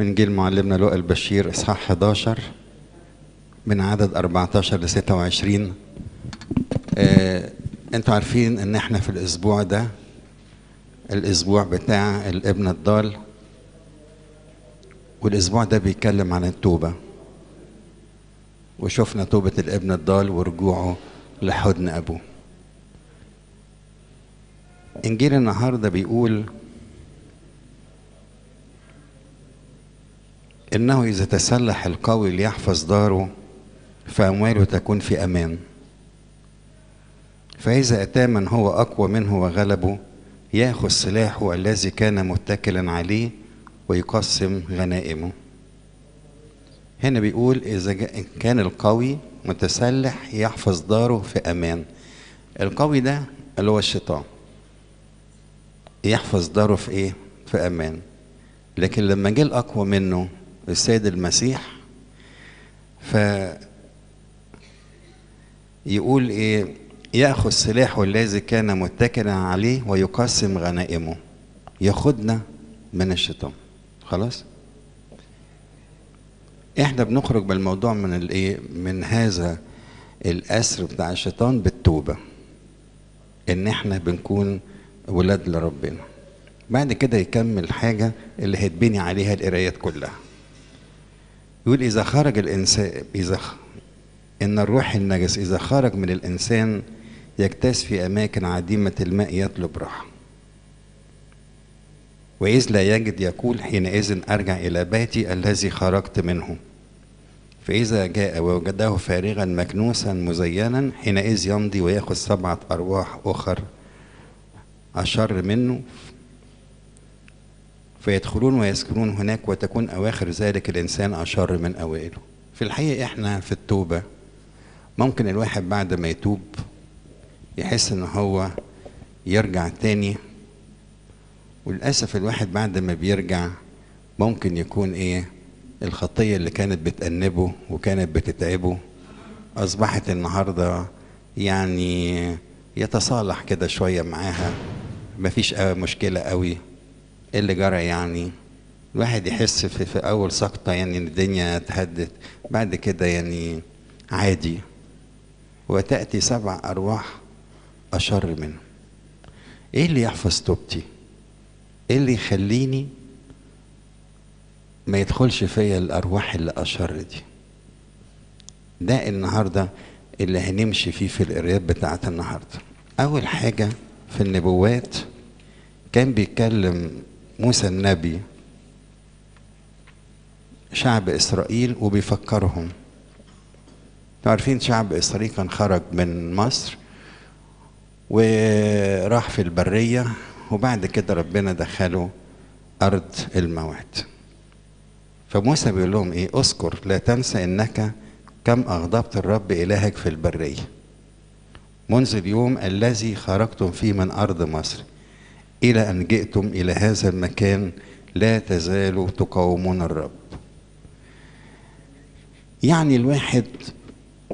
من جيل معلمنا لؤى البشير إصحاح 11 من عدد 14 ل 26 آه انتوا عارفين ان احنا في الاسبوع ده الاسبوع بتاع الابن الضال والاسبوع ده بيتكلم عن التوبه وشفنا توبه الابن الضال ورجوعه لحضن ابوه انجيل النهارده بيقول إنه إذا تسلح القوي ليحفظ داره فأمواله تكون في أمان فإذا أتى من هو أقوى منه وغلبه يأخذ سلاحه الذي كان متكلا عليه ويقسم غنائمه هنا بيقول إذا كان القوي متسلح يحفظ داره في أمان القوي ده اللي هو الشيطان يحفظ داره في إيه؟ في أمان لكن لما جه الأقوى منه السيد المسيح ف يقول ايه ياخذ سلاحه الذي كان متكلا عليه ويقسم غنائمه ياخذنا من الشيطان خلاص احنا بنخرج بالموضوع من الايه من هذا الاسر بتاع الشيطان بالتوبه ان احنا بنكون ولاد لربنا بعد كده يكمل حاجه اللي هتبني عليها القرايات كلها يقول إذا خرج الإنسان إذا إن الروح النجس إذا خرج من الإنسان يكتس في أماكن عديمة الماء يطلب راحة وإذ لا يجد يقول حينئذ أرجع إلى بيتي الذي خرجت منه فإذا جاء ووجده فارغا مكنوسا مزينا حينئذ يمضي ويأخذ سبعة أرواح أخر أشر منه فيدخلون ويسكنون هناك وتكون أواخر ذلك الإنسان أشر من أوائله في الحقيقة إحنا في التوبة ممكن الواحد بعد ما يتوب يحس إن هو يرجع تاني وللأسف الواحد بعد ما بيرجع ممكن يكون إيه الخطية اللي كانت بتأنبه وكانت بتتعبه أصبحت النهاردة يعني يتصالح كده شوية معاها مفيش مشكلة قوي ايه اللي جرى يعني الواحد يحس في, في اول سقطه يعني الدنيا اتهدت بعد كده يعني عادي وتاتي سبع ارواح اشر منه ايه اللي يحفظ توبتي ايه اللي يخليني ما يدخلش فيا الارواح اللي اشر دي ده النهارده اللي هنمشي فيه في القرايات بتاعت النهارده اول حاجه في النبوات كان بيتكلم موسى النبي شعب إسرائيل وبيفكرهم عارفين شعب إسرائيل كان خرج من مصر وراح في البرية وبعد كده ربنا دخله أرض الموعد فموسى بيقول لهم إيه أذكر لا تنسى إنك كم أغضبت الرب إلهك في البرية منذ اليوم الذي خرجتم فيه من أرض مصر إلى أن جئتم إلى هذا المكان لا تزالوا تقاومون الرب يعني الواحد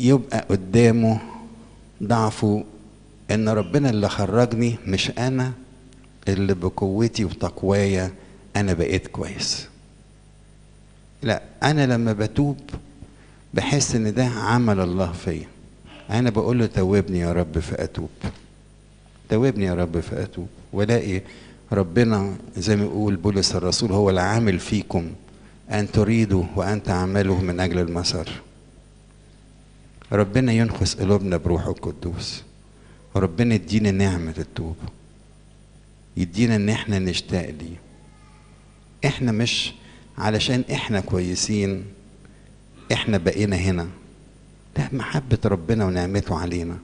يبقى قدامه ضعفه ان ربنا اللي خرجني مش انا اللي بقوتي وتقوايا انا بقيت كويس لا انا لما بتوب بحس ان ده عمل الله فيا انا بقول له توبني يا رب فاتوب توبني يا رب فاتوب والاقي ربنا زي ما يقول بولس الرسول هو العامل فيكم أن تريدوا وأن تعملوا من أجل المسار ربنا ينخس قلوبنا بروحه القدوس ربنا يدينا نعمة التوبة يدينا ان احنا نشتاق ليه احنا مش علشان احنا كويسين احنا بقينا هنا ده محبة ربنا ونعمته علينا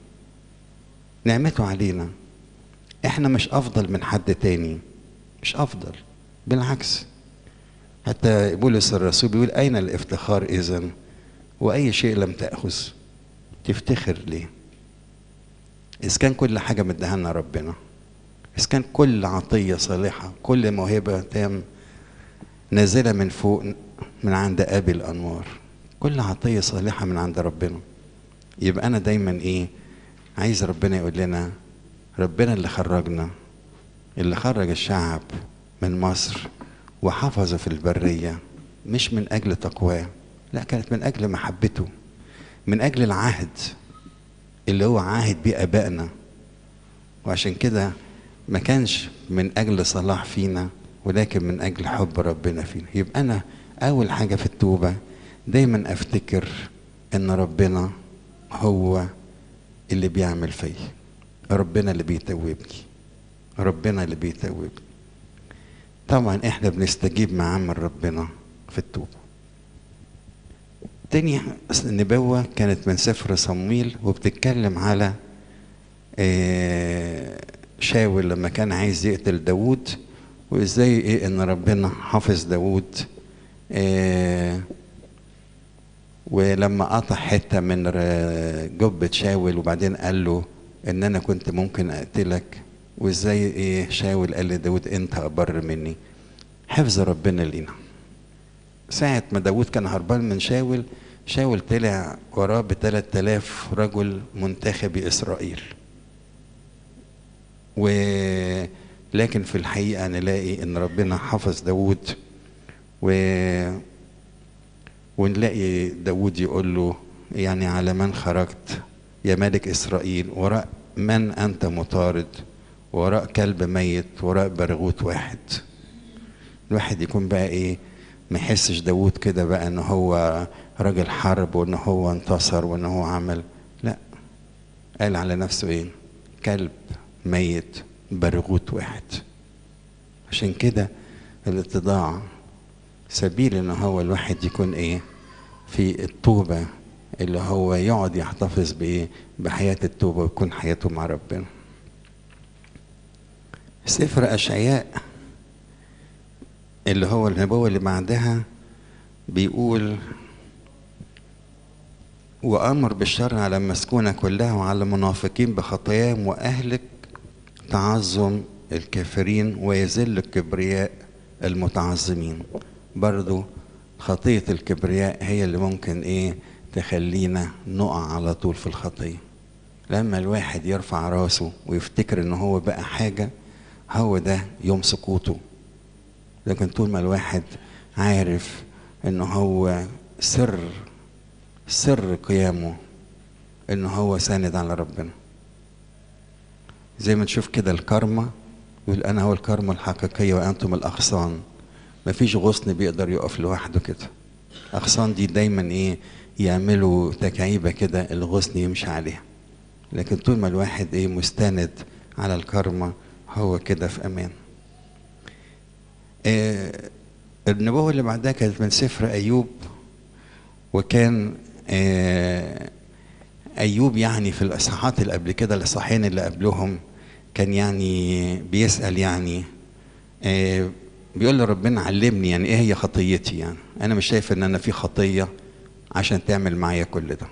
نعمته علينا احنا مش افضل من حد تاني مش افضل بالعكس حتى بولس الرسول بيقول اين الافتخار اذا واي شيء لم تاخذ تفتخر ليه اذا كان كل حاجه مدهنا ربنا اذا كان كل عطيه صالحه كل موهبه تام نازله من فوق من عند ابي الانوار كل عطيه صالحه من عند ربنا يبقى انا دايما ايه عايز ربنا يقول لنا ربنا اللي خرجنا اللي خرج الشعب من مصر وحفظه في البرية مش من أجل تقواه لا كانت من أجل محبته من أجل العهد اللي هو عاهد بيه آبائنا وعشان كده ما كانش من أجل صلاح فينا ولكن من أجل حب ربنا فينا يبقى أنا أول حاجة في التوبة دايما أفتكر إن ربنا هو اللي بيعمل فيا ربنا اللي بيتوبني ربنا اللي بيتوبني طبعا احنا بنستجيب مع عمل ربنا في التوبه تاني النبوة كانت من سفر صمويل وبتتكلم على آه، شاول لما كان عايز يقتل داوود وازاي ايه ان ربنا حافظ داوود آه، ولما قطع حتة من جبة شاول وبعدين قال له ان انا كنت ممكن اقتلك وازاي ايه شاول قال لداود انت ابر مني حفظ ربنا لينا ساعة ما داود كان هربان من شاول شاول طلع وراه ب 3000 رجل منتخب إسرائيل و لكن في الحقيقة نلاقي إن ربنا حفظ داود و ونلاقي داود يقول له يعني على من خرجت يا ملك إسرائيل وراء من أنت مطارد وراء كلب ميت وراء برغوت واحد الواحد يكون بقى إيه ما يحسش داوود كده بقى إن هو راجل حرب وإن هو انتصر وإن هو عمل لا قال على نفسه إيه كلب ميت برغوت واحد عشان كده الاتضاع سبيل ان هو الواحد يكون ايه في الطوبه اللي هو يقعد يحتفظ بايه بحياه التوبه ويكون حياته مع ربنا سفر اشعياء اللي هو النبوه اللي بعدها بيقول وامر بالشر على المسكونه كلها وعلى المنافقين بخطاياهم واهلك تعظم الكافرين ويذل الكبرياء المتعظمين برضو خطيه الكبرياء هي اللي ممكن ايه تخلينا نقع على طول في الخطيه لما الواحد يرفع راسه ويفتكر ان هو بقى حاجه هو ده يوم سقوطه لكن طول ما الواحد عارف ان هو سر سر قيامه ان هو ساند على ربنا زي ما نشوف كده الكارما يقول انا هو الكارما الحقيقيه وانتم الاغصان مفيش غصن بيقدر يقف لوحده كده اغصان دي دايما ايه يعملوا تكعيبه كده الغصن يمشي عليها لكن طول ما الواحد ايه مستند على الكرمه هو كده في امان آه النبوه اللي بعدها كانت من سفر ايوب وكان آه ايوب يعني في الاصحاحات اللي قبل كده الاصحاحين اللي قبلهم كان يعني بيسال يعني آه بيقول لربنا علمني يعني ايه هي خطيتي يعني انا مش شايف ان انا في خطيه عشان تعمل معايا كل ده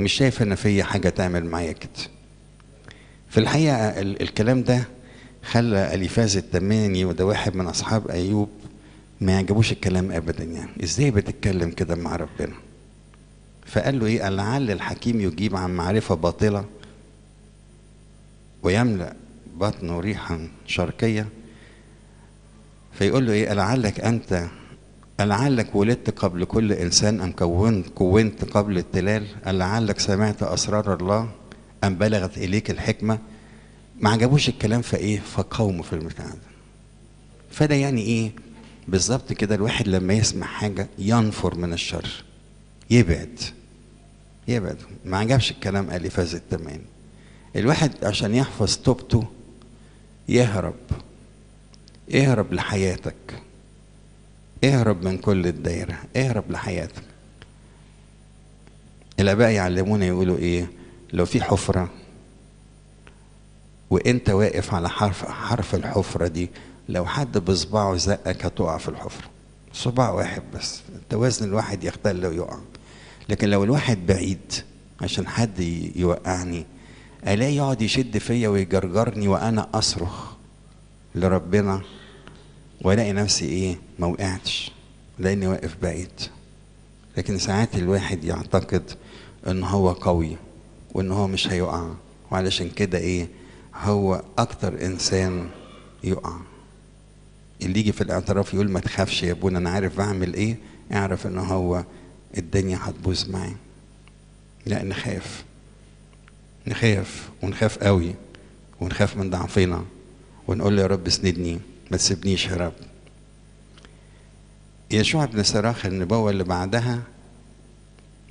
مش شايف انا فيا حاجه تعمل معايا كده في الحقيقه ال- الكلام ده خلى اليفاز التماني وده واحد من اصحاب ايوب ما يعجبوش الكلام ابدا يعني ازاي بتتكلم كده مع ربنا فقال له ايه لعل الحكيم يجيب عن معرفه باطله ويملا بطنه ريحا شرقيه فيقول له ايه لعلك انت لعلك ولدت قبل كل إنسان أم كونت, كونت قبل التلال لعلك سمعت أسرار الله أم بلغت إليك الحكمة ما عجبوش الكلام فإيه فقاوموا في إيه؟ البتاع فده يعني إيه بالظبط كده الواحد لما يسمع حاجة ينفر من الشر يبعد يبعد ما عجبش الكلام فاز التمام الواحد عشان يحفظ توبته يهرب اهرب لحياتك اهرب من كل الدايرة اهرب لحياتك الآباء يعلمونا يقولوا إيه لو في حفرة وانت واقف على حرف حرف الحفرة دي لو حد بصباعه زقك هتقع في الحفرة صباع واحد بس انت وزن الواحد يختل ويقع لكن لو الواحد بعيد عشان حد يوقعني الاقي يقعد يشد فيا ويجرجرني وانا اصرخ لربنا والاقي نفسي ايه ما وقعتش لاني واقف بقيت لكن ساعات الواحد يعتقد ان هو قوي وان هو مش هيقع وعلشان كده ايه هو اكتر انسان يقع اللي يجي في الاعتراف يقول ما تخافش يا ابونا انا عارف بعمل ايه اعرف ان هو الدنيا هتبوظ معي لا نخاف نخاف ونخاف قوي ونخاف من ضعفنا ونقول له يا رب سندني ما تسيبنيش يا رب يشوع بن سراخ النبوة اللي بعدها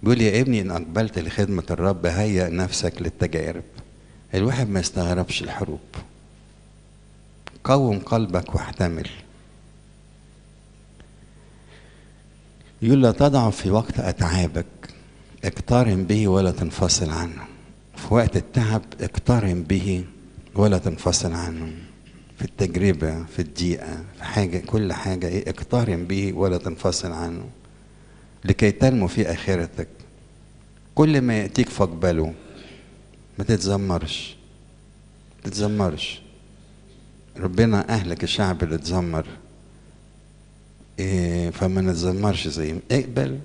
بيقول يا ابني إن أقبلت لخدمة الرب هيأ نفسك للتجارب الواحد ما يستغربش الحروب قوم قلبك واحتمل يقول لا تضع في وقت أتعابك اقترن به ولا تنفصل عنه في وقت التعب اقترن به ولا تنفصل عنه في التجربة في الدقيقة في حاجة كل حاجة إيه اقترن به ولا تنفصل عنه لكي تنمو في آخرتك كل ما يأتيك فاقبله ما تتذمرش ما تتذمرش ربنا أهلك الشعب اللي اتذمر إيه فما نتذمرش زي اقبل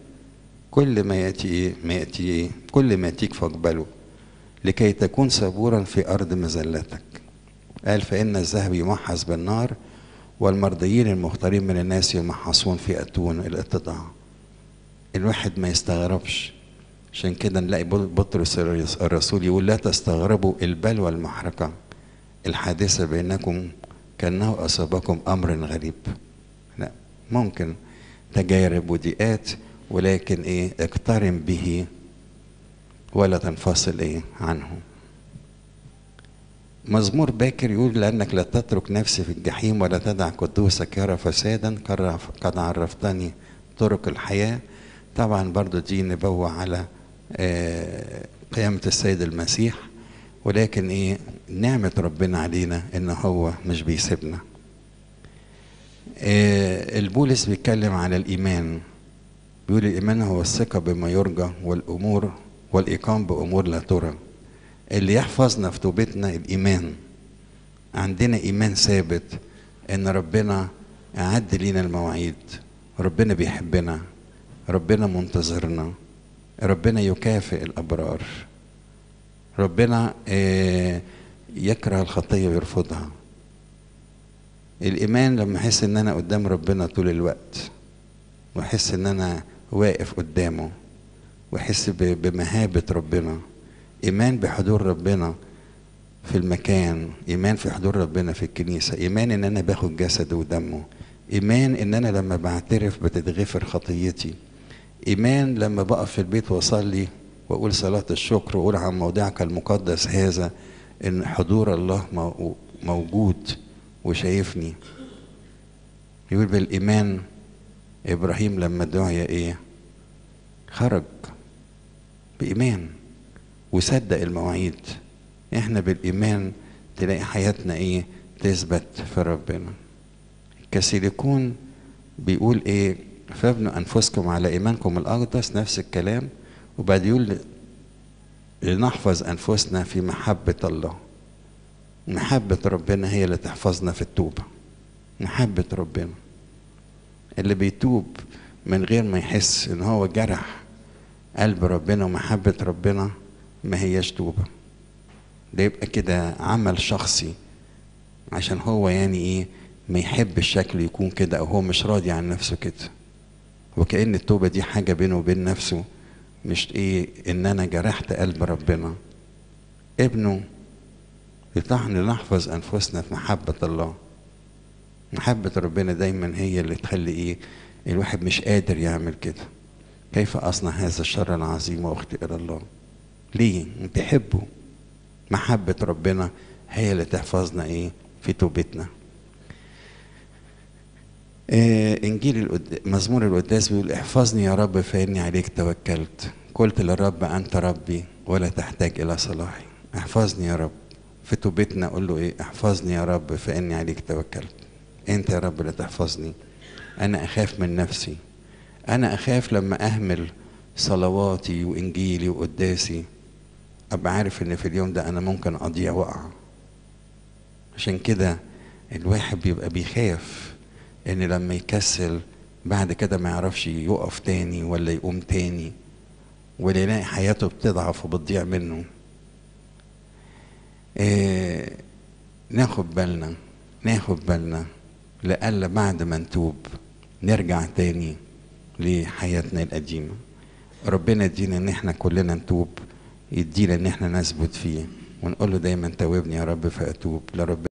كل ما يأتي إيه ما يأتي كل ما يأتيك فاقبله لكي تكون صبورا في أرض مذلتك قال فإن الذهب يمحص بالنار والمرضيين المختارين من الناس يمحصون في أتون الاتضاع الواحد ما يستغربش عشان كده نلاقي بطرس الرسول يقول لا تستغربوا البلوى المحرقة الحادثة بينكم كأنه أصابكم أمر غريب لا ممكن تجارب وديئات ولكن إيه اقترن به ولا تنفصل إيه عنه مزمور باكر يقول لأنك لا تترك نفسي في الجحيم ولا تدع قدوسك يرى فسادا قد عرفتني طرق الحياة طبعا برضو دي نبوة على آه، قيامة السيد المسيح ولكن ايه نعمة ربنا علينا ان هو مش بيسيبنا آه، البولس بيتكلم على الإيمان بيقول الإيمان هو الثقة بما يرجى والأمور والإقام بأمور لا ترى اللي يحفظنا في توبتنا الايمان عندنا ايمان ثابت ان ربنا اعد لينا المواعيد ربنا بيحبنا ربنا منتظرنا ربنا يكافئ الابرار ربنا آه، يكره الخطيه ويرفضها الايمان لما احس ان انا قدام ربنا طول الوقت واحس ان انا واقف قدامه واحس بمهابه ربنا إيمان بحضور ربنا في المكان إيمان في حضور ربنا في الكنيسة إيمان إن أنا باخد جسده ودمه إيمان إن أنا لما بعترف بتتغفر خطيتي إيمان لما بقف في البيت وأصلي وأقول صلاة الشكر وأقول عن موضعك المقدس هذا إن حضور الله موجود وشايفني يقول بالإيمان إبراهيم لما دعي إيه خرج بإيمان وصدق المواعيد احنا بالايمان تلاقي حياتنا ايه تثبت في ربنا كسيليكون بيقول ايه فابنوا انفسكم على ايمانكم الاقدس نفس الكلام وبعد يقول لنحفظ انفسنا في محبه الله محبه ربنا هي اللي تحفظنا في التوبه محبه ربنا اللي بيتوب من غير ما يحس ان هو جرح قلب ربنا ومحبه ربنا ما هياش توبة ده يبقى كده عمل شخصي عشان هو يعني ايه ما يحب الشكل يكون كده او هو مش راضي عن نفسه كده وكأن التوبة دي حاجة بينه وبين نفسه مش ايه ان انا جرحت قلب ربنا ابنه يطحن نحفظ انفسنا في محبة الله محبة ربنا دايما هي اللي تخلي ايه الواحد مش قادر يعمل كده كيف اصنع هذا الشر العظيم واختي الى الله ليه بتحبه محبة ربنا هي اللي تحفظنا ايه في توبتنا إيه انجيل القد... مزمور القداس بيقول احفظني يا رب فاني عليك توكلت قلت للرب انت ربي ولا تحتاج الى صلاحي احفظني يا رب في توبتنا اقول له ايه احفظني يا رب فاني عليك توكلت انت يا رب اللي تحفظني انا اخاف من نفسي انا اخاف لما اهمل صلواتي وانجيلي وقداسي ابقى عارف ان في اليوم ده انا ممكن اضيع واقع عشان كده الواحد بيبقى بيخاف ان لما يكسل بعد كده ما يعرفش يقف تاني ولا يقوم تاني ولا حياته بتضعف وبتضيع منه إيه ناخد بالنا ناخد بالنا لألا بعد ما نتوب نرجع تاني لحياتنا القديمة ربنا يدينا ان احنا كلنا نتوب يدينا ان احنا نثبت فيه ونقول له دايما توبني يا رب فاتوب لرب